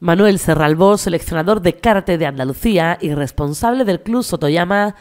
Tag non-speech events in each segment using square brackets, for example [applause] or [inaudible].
Manuel Serralbó, seleccionador de karate de Andalucía y responsable del Club Sotoyama,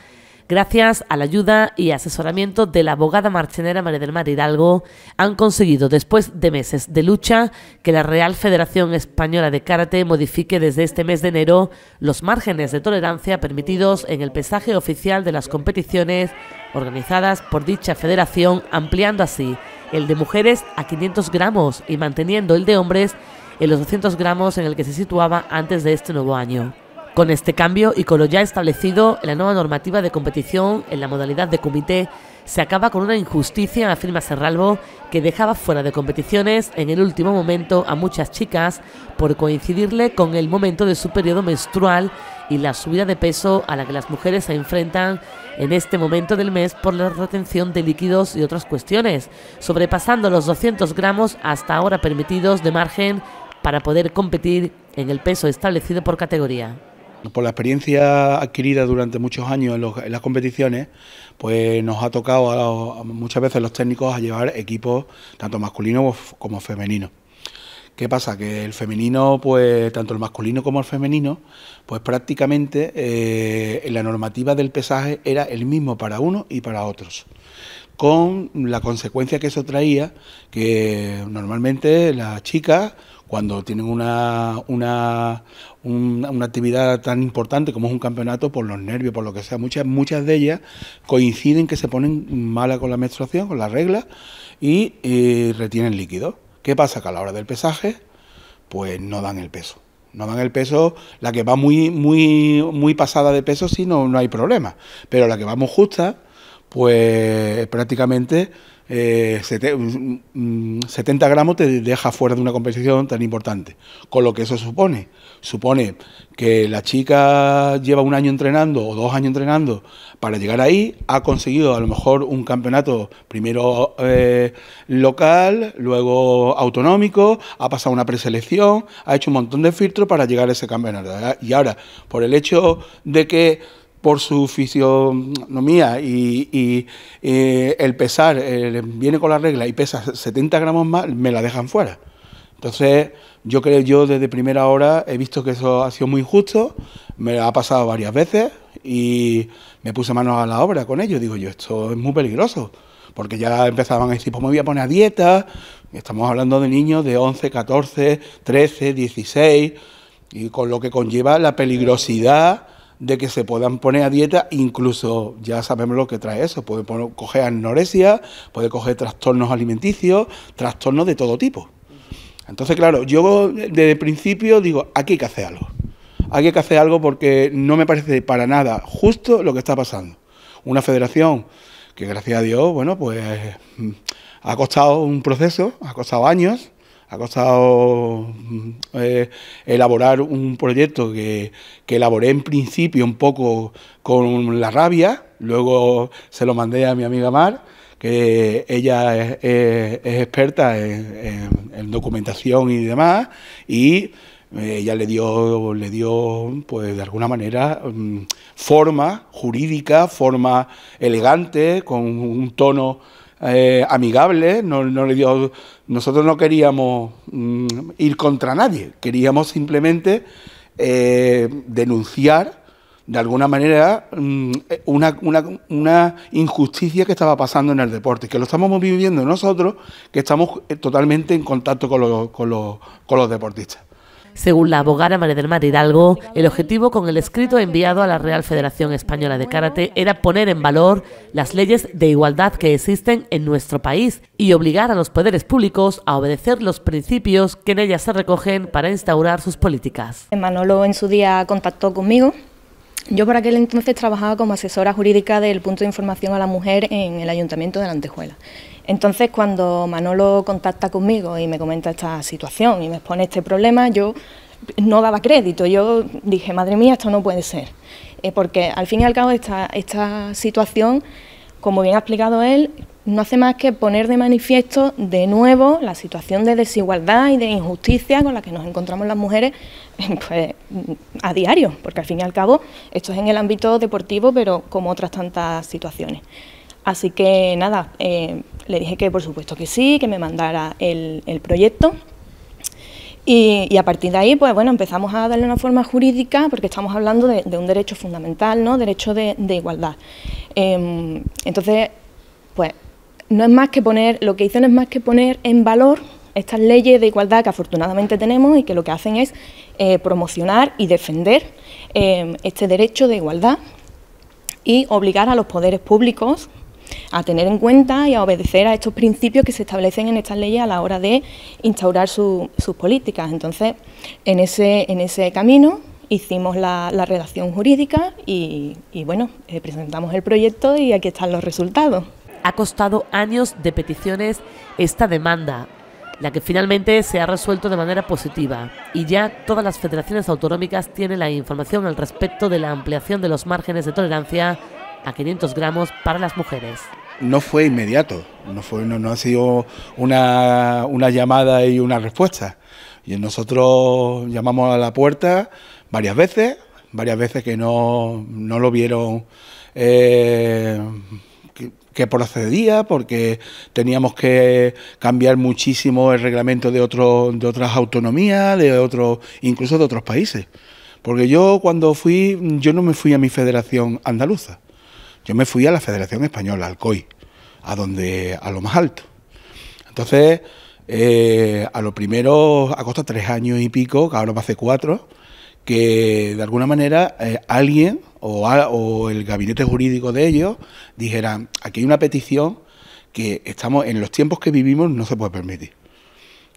gracias a la ayuda y asesoramiento de la abogada marchenera María del Mar Hidalgo, han conseguido, después de meses de lucha, que la Real Federación Española de Karate modifique desde este mes de enero los márgenes de tolerancia permitidos en el pesaje oficial de las competiciones organizadas por dicha federación, ampliando así el de mujeres a 500 gramos y manteniendo el de hombres en los 200 gramos en el que se situaba antes de este nuevo año. Con este cambio y con lo ya establecido en la nueva normativa de competición en la modalidad de comité, se acaba con una injusticia, afirma Serralbo, que dejaba fuera de competiciones en el último momento a muchas chicas por coincidirle con el momento de su periodo menstrual y la subida de peso a la que las mujeres se enfrentan en este momento del mes por la retención de líquidos y otras cuestiones, sobrepasando los 200 gramos hasta ahora permitidos de margen para poder competir en el peso establecido por categoría. Por la experiencia adquirida durante muchos años en, las competiciones, pues nos ha tocado a muchas veces los técnicos a llevar equipos tanto masculino como femenino... ¿Qué pasa? Que el femenino, pues tanto el masculino como el femenino, pues prácticamente eh, la normativa del pesaje era el mismo para uno y para otros con la consecuencia que eso traía, que normalmente las chicas cuando tienen una, una, una, actividad tan importante como es un campeonato, por los nervios, por lo que sea, muchas, muchas de ellas coinciden que se ponen malas con la menstruación, con la regla, y retienen líquido. ¿Qué pasa? Que a la hora del pesaje, pues no dan el peso. No dan el peso, la que va muy, muy, muy pasada de peso, sí, no, no hay problema. Pero la que va muy justa, pues prácticamente 70 eh, mm, mm, gramos te deja fuera de una competición tan importante. Con lo que eso supone, supone que la chica lleva un año entrenando o dos años entrenando para llegar ahí, ha conseguido a lo mejor un campeonato primero eh, local, luego autonómico, ha pasado una preselección, ha hecho un montón de filtros para llegar a ese campeonato. Y ahora, por el hecho de que por su fisionomía y, eh, el pesar eh, viene con la regla y pesa 70 gramos más, me la dejan fuera. Entonces, yo creo, yo desde primera hora he visto que eso ha sido muy injusto, me ha pasado varias veces y me puse manos a la obra con ellos Digo yo, esto es muy peligroso, porque ya empezaban a decir, pues me voy a poner a dieta. Estamos hablando de niños de 11, 14, 13, 16, y con lo que conlleva la peligrosidad de que se puedan poner a dieta, incluso ya sabemos lo que trae eso, puede coger anorexia, puede coger trastornos alimenticios, trastornos de todo tipo. Entonces, claro, yo desde el principio digo, aquí hay que hacer algo. hay que hacer algo porque no me parece para nada justo lo que está pasando. Una federación que, gracias a Dios, bueno, pues mm, ha costado un proceso, ha costado años, ha costado mm, eh, elaborar un proyecto que, que, elaboré en principio un poco con la rabia, luego se lo mandé a mi amiga Mar, que ella es, experta en, documentación y demás, y eh, ella le dio, le dio, pues de alguna manera, mm, forma jurídica, forma elegante, con un tono eh, amigable, no, le dio, nosotros no queríamos mm, ir contra nadie, queríamos simplemente eh, denunciar de alguna manera mm, una, injusticia que estaba pasando en el deporte, que lo estamos viviendo nosotros, que estamos eh, totalmente en contacto con los deportistas. Según la abogada María del Mar Hidalgo, el objetivo con el escrito enviado a la Real Federación Española de Karate era poner en valor las leyes de igualdad que existen en nuestro país y obligar a los poderes públicos a obedecer los principios que en ellas se recogen para instaurar sus políticas. Manolo en su día contactó conmigo yo por aquel entonces trabajaba como asesora jurídica del punto de información a la mujer en el ayuntamiento de la Antejuela. Entonces cuando Manolo contacta conmigo y me comenta esta situación y me expone este problema, yo no daba crédito, yo dije, madre mía, esto no puede ser, eh, porque al fin y al cabo esta, esta situación, como bien ha explicado él, no hace más que poner de manifiesto de nuevo la situación de desigualdad y de injusticia con la que nos encontramos las mujeres [laughs] pues, a diario, porque al fin y al cabo esto es en el ámbito deportivo, pero como otras tantas situaciones. Así que nada, eh, le dije que por supuesto que sí, que me mandara el, proyecto. Y, a partir de ahí, pues bueno, empezamos a darle una forma jurídica, porque estamos hablando de, un derecho fundamental, ¿no? Derecho de, igualdad. Em, entonces, pues, no es más que poner, lo que hice no es más que poner en valor estas leyes de igualdad que afortunadamente tenemos y que lo que hacen es eh, promocionar y defender em, este derecho de igualdad y obligar a los poderes públicos a tener en cuenta y a obedecer a estos principios que se establecen en estas leyes a la hora de instaurar sus políticas. Entonces, en ese, en ese camino hicimos la, redacción jurídica y, bueno, eh, presentamos el proyecto y aquí están los resultados. Ha costado años de peticiones esta demanda, la que finalmente se ha resuelto de manera positiva y ya todas las federaciones autonómicas tienen la información al respecto de la ampliación de los márgenes de tolerancia a 500 gramos para las mujeres. No fue inmediato, no, fue, ha sido una, llamada y una respuesta. Y nosotros llamamos a la puerta varias veces, varias veces que no, lo vieron eh, que procedía, porque teníamos que cambiar muchísimo el reglamento de, otro, de otras autonomías, de otros, incluso de otros países. Porque yo cuando fui, yo no me fui a mi federación andaluza, yo me fui a la Federación Española, al COI, a donde, a lo más alto. Entonces, eh, a lo primero, ha costado tres años y pico, ahora hace cuatro, que de alguna manera eh, alguien o, el gabinete jurídico de ellos dijeran, aquí hay una petición que estamos en los tiempos que vivimos no se puede permitir.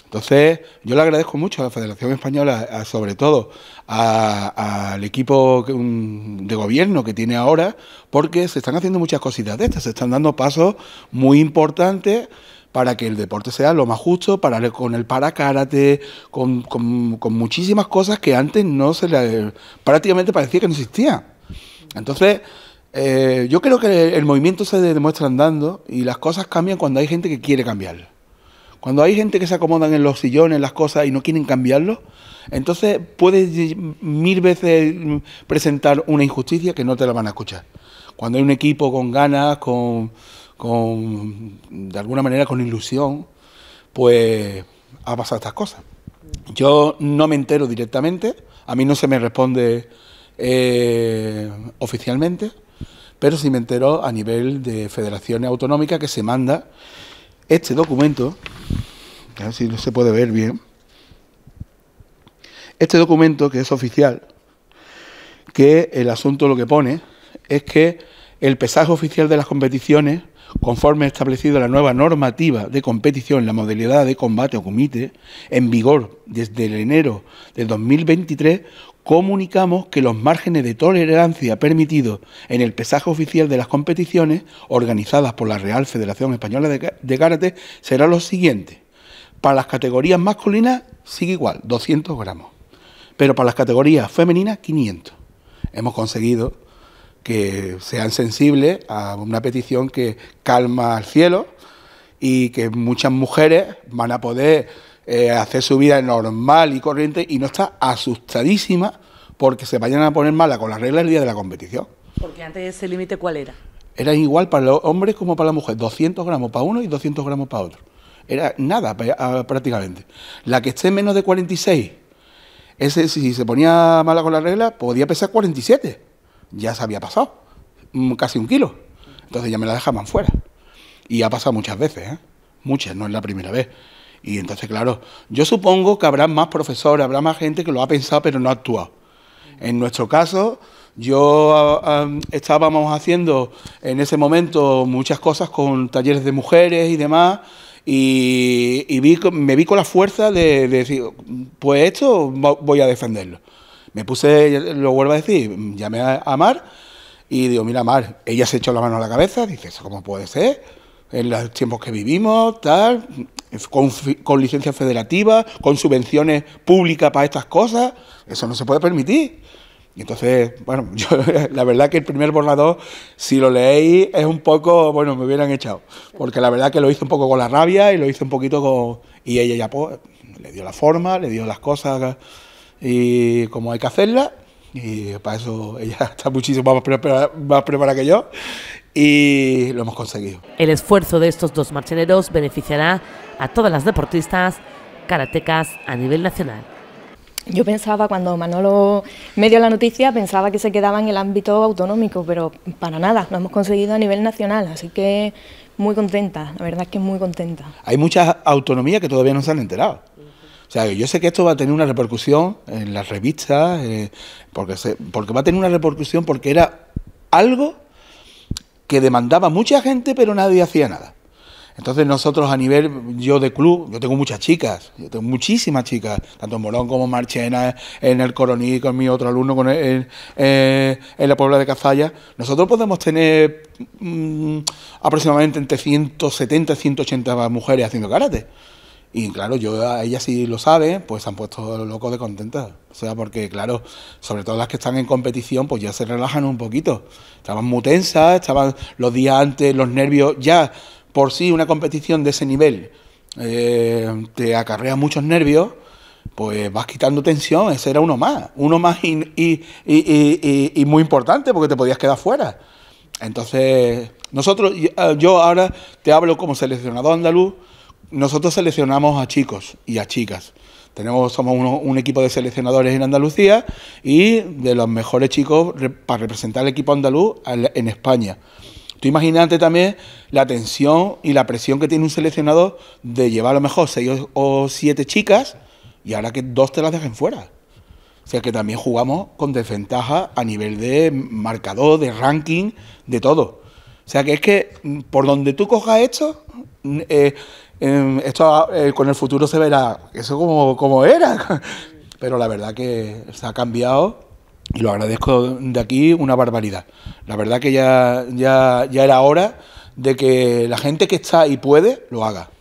Entonces, yo le agradezco mucho a la Federación Española, sobre todo al equipo de gobierno que tiene ahora, porque se están haciendo muchas cositas de estas, se están dando pasos muy importantes para que el deporte sea lo más justo, para, con el paracárate, con, con, con muchísimas cosas que antes no se le, prácticamente parecía que no existían. Entonces, eh, yo creo que el movimiento se demuestra andando y las cosas cambian cuando hay gente que quiere cambiar Cuando hay gente que se acomodan en los sillones, las cosas y no quieren cambiarlo, entonces puedes mil veces presentar una injusticia que no te la van a escuchar. Cuando hay un equipo con ganas, con, con de alguna manera con ilusión, pues ha pasado estas cosas. Yo no me entero directamente, a mí no se me responde eh, oficialmente, pero si me entero a nivel de federaciones autonómica que se manda este documento, a ver si no se puede ver bien, este documento que es oficial, que el asunto lo que pone es que el pesaje oficial de las competiciones, conforme establecido la nueva normativa de competición, la modalidad de combate o comité, en vigor desde el enero de 2023, comunicamos que los márgenes de tolerancia permitidos en el pesaje oficial de las competiciones organizadas por la Real Federación Española de Karate será los siguientes. Para las categorías masculinas sigue igual, 200 gramos, pero para las categorías femeninas 500. Hemos conseguido que sean sensibles a una petición que calma al cielo y que muchas mujeres van a poder eh, hacer su vida normal y corriente y no está asustadísima porque se vayan a poner mala con las reglas el día de la competición. Porque antes ese límite, ¿cuál era? Era igual para los hombres como para las mujeres, 200 gramos para uno y 200 gramos para otro. Era nada prácticamente. La que esté menos de 46, ese, si se ponía mala con la regla, podía pesar 47. Ya se había pasado, mm, casi un kilo. Entonces ya me la dejaban fuera. Y ha pasado muchas veces, ¿eh? muchas, no es la primera vez. Y entonces, claro, yo supongo que habrá más profesores, habrá más gente que lo ha pensado pero no ha actuado. En nuestro caso, yo ah, ah, estábamos haciendo en ese momento muchas cosas con talleres de mujeres y demás, y, me vi con la fuerza de, decir, pues esto voy a defenderlo. Me puse, lo vuelvo a decir, llamé a Mar y digo, mira Mar, ella se echó la mano a la cabeza, dice, cómo puede ser? en los tiempos que vivimos, tal, con, con licencia federativa, con subvenciones públicas para estas cosas, eso no se puede permitir. Y entonces, bueno, [laughs] yo, la verdad que el primer borrador, si lo leéis, es un poco, bueno, me hubieran echado. Porque la verdad que lo hice un poco con la rabia y lo hice un poquito con... Y ella ya pues, le dio la forma, le dio las cosas y como hay que hacerla... Y para eso ella [laughs] está muchísimo más más preparada que yo y lo hemos conseguido. El esfuerzo de estos dos marcheneros beneficiará a todas las deportistas karatecas a nivel nacional. Yo pensaba, cuando Manolo me dio la noticia, pensaba que se quedaba en el ámbito autonómico, pero para nada, lo hemos conseguido a nivel nacional, así que muy contenta, la verdad es que muy contenta. Hay muchas autonomías que todavía no se han enterado. O sea, yo sé que esto va a tener una repercusión en las revistas, eh, porque, se, porque va a tener una repercusión porque era algo que demandaba mucha gente, pero nadie hacía nada. Entonces nosotros a nivel, yo de club, yo tengo muchas chicas, yo tengo muchísimas chicas, tanto en Morón como en Marchena, en el Coroní, con mi otro alumno, con eh, en, la Puebla de Cazalla. Nosotros podemos tener mm, aproximadamente entre 170 y 180 mujeres haciendo karate. Y claro, yo a ellas sí lo sabe, pues se han puesto locos de contentas. O sea, porque claro, sobre todo las que están en competición, pues ya se relajan un poquito. Estaban muy tensas, estaban los días antes, los nervios, ya por sí una competición de ese nivel eh, te acarrea muchos nervios, pues vas quitando tensión, ese era uno más, uno más y, muy importante porque te podías quedar fuera. Entonces, nosotros, eh, yo ahora te hablo como seleccionado andaluz, nosotros seleccionamos a chicos y a chicas. Tenemos, somos un equipo de seleccionadores en Andalucía y de los mejores chicos para representar al equipo andaluz en España. Tú imagínate también la tensión y la presión que tiene un seleccionador de llevar a lo mejor seis o siete chicas y ahora que dos te las dejen fuera. O sea que también jugamos con desventaja a nivel de marcador, de ranking, de todo. O sea que es que mm, por donde tú cojas esto, mm, eh, Em, esto ah, eh, con el futuro se verá eso como, era. [laughs] Pero la verdad que se ha cambiado y lo agradezco de aquí una barbaridad. La verdad que ya, ya era hora de que la gente que está y puede lo haga.